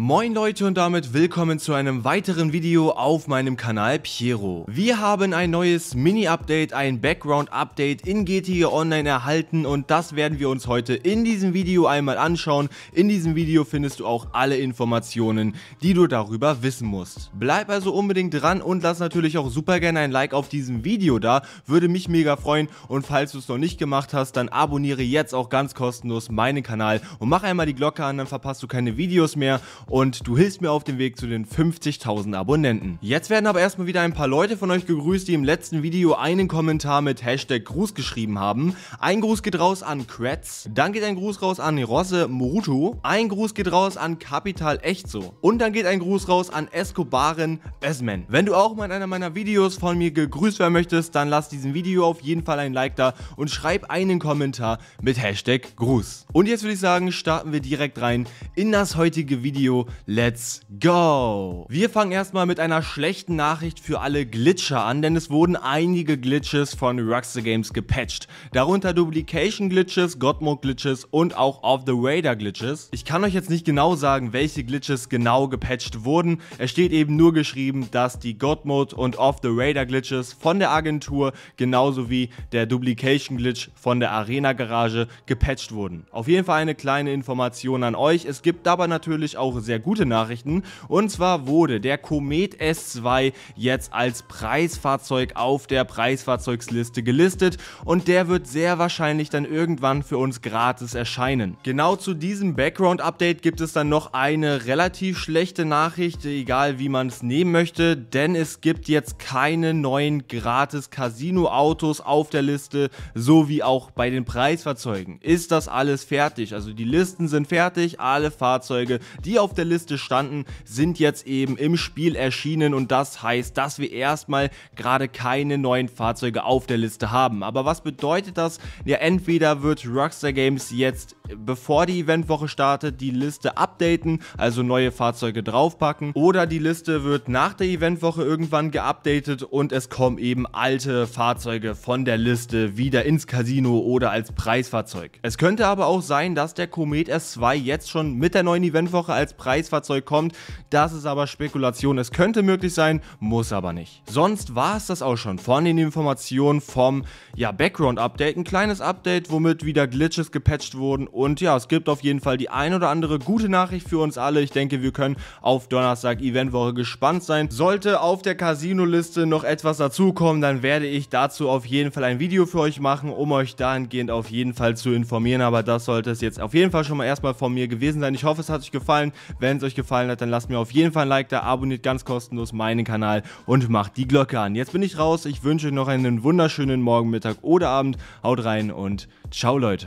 Moin Leute und damit willkommen zu einem weiteren Video auf meinem Kanal Piero. Wir haben ein neues Mini-Update, ein Background-Update in GTA Online erhalten und das werden wir uns heute in diesem Video einmal anschauen. In diesem Video findest du auch alle Informationen, die du darüber wissen musst. Bleib also unbedingt dran und lass natürlich auch super gerne ein Like auf diesem Video da, würde mich mega freuen und falls du es noch nicht gemacht hast, dann abonniere jetzt auch ganz kostenlos meinen Kanal und mach einmal die Glocke an, dann verpasst du keine Videos mehr und du hilfst mir auf dem Weg zu den 50.000 Abonnenten. Jetzt werden aber erstmal wieder ein paar Leute von euch gegrüßt, die im letzten Video einen Kommentar mit Hashtag Gruß geschrieben haben. Ein Gruß geht raus an Kretz, dann geht ein Gruß raus an Rosse Murutu, ein Gruß geht raus an Kapital Echtso und dann geht ein Gruß raus an Escobarin Özmen. Wenn du auch mal in einer meiner Videos von mir gegrüßt werden möchtest, dann lass diesem Video auf jeden Fall ein Like da und schreib einen Kommentar mit Hashtag Gruß. Und jetzt würde ich sagen, starten wir direkt rein in das heutige Video Let's go! Wir fangen erstmal mit einer schlechten Nachricht für alle Glitcher an, denn es wurden einige Glitches von Rockstar Games gepatcht. Darunter Duplication Glitches, Godmode Glitches und auch Off the Radar Glitches. Ich kann euch jetzt nicht genau sagen, welche Glitches genau gepatcht wurden. Es steht eben nur geschrieben, dass die Godmode und Off the Radar Glitches von der Agentur genauso wie der Duplication Glitch von der Arena Garage gepatcht wurden. Auf jeden Fall eine kleine Information an euch. Es gibt aber natürlich auch Woche sehr gute Nachrichten. Und zwar wurde der Komet S2 jetzt als Preisfahrzeug auf der Preisfahrzeugsliste gelistet und der wird sehr wahrscheinlich dann irgendwann für uns gratis erscheinen. Genau zu diesem Background-Update gibt es dann noch eine relativ schlechte Nachricht, egal wie man es nehmen möchte, denn es gibt jetzt keine neuen gratis Casino-Autos auf der Liste, so wie auch bei den Preisfahrzeugen. Ist das alles fertig? Also die Listen sind fertig, alle Fahrzeuge, die auf auf der Liste standen, sind jetzt eben im Spiel erschienen und das heißt, dass wir erstmal gerade keine neuen Fahrzeuge auf der Liste haben. Aber was bedeutet das? Ja, entweder wird Rockstar Games jetzt bevor die Eventwoche startet, die Liste updaten, also neue Fahrzeuge draufpacken. Oder die Liste wird nach der Eventwoche irgendwann geupdatet und es kommen eben alte Fahrzeuge von der Liste wieder ins Casino oder als Preisfahrzeug. Es könnte aber auch sein, dass der Komet S2 jetzt schon mit der neuen Eventwoche als Preisfahrzeug kommt. Das ist aber Spekulation. Es könnte möglich sein, muss aber nicht. Sonst war es das auch schon von den Informationen vom ja, Background-Update. Ein kleines Update, womit wieder Glitches gepatcht wurden und ja, es gibt auf jeden Fall die ein oder andere gute Nachricht für uns alle. Ich denke, wir können auf Donnerstag Eventwoche gespannt sein. Sollte auf der Casino-Liste noch etwas dazukommen, dann werde ich dazu auf jeden Fall ein Video für euch machen, um euch dahingehend auf jeden Fall zu informieren. Aber das sollte es jetzt auf jeden Fall schon mal erstmal von mir gewesen sein. Ich hoffe, es hat euch gefallen. Wenn es euch gefallen hat, dann lasst mir auf jeden Fall ein Like da, abonniert ganz kostenlos meinen Kanal und macht die Glocke an. Jetzt bin ich raus. Ich wünsche euch noch einen wunderschönen Morgen, Mittag oder Abend. Haut rein und ciao, Leute.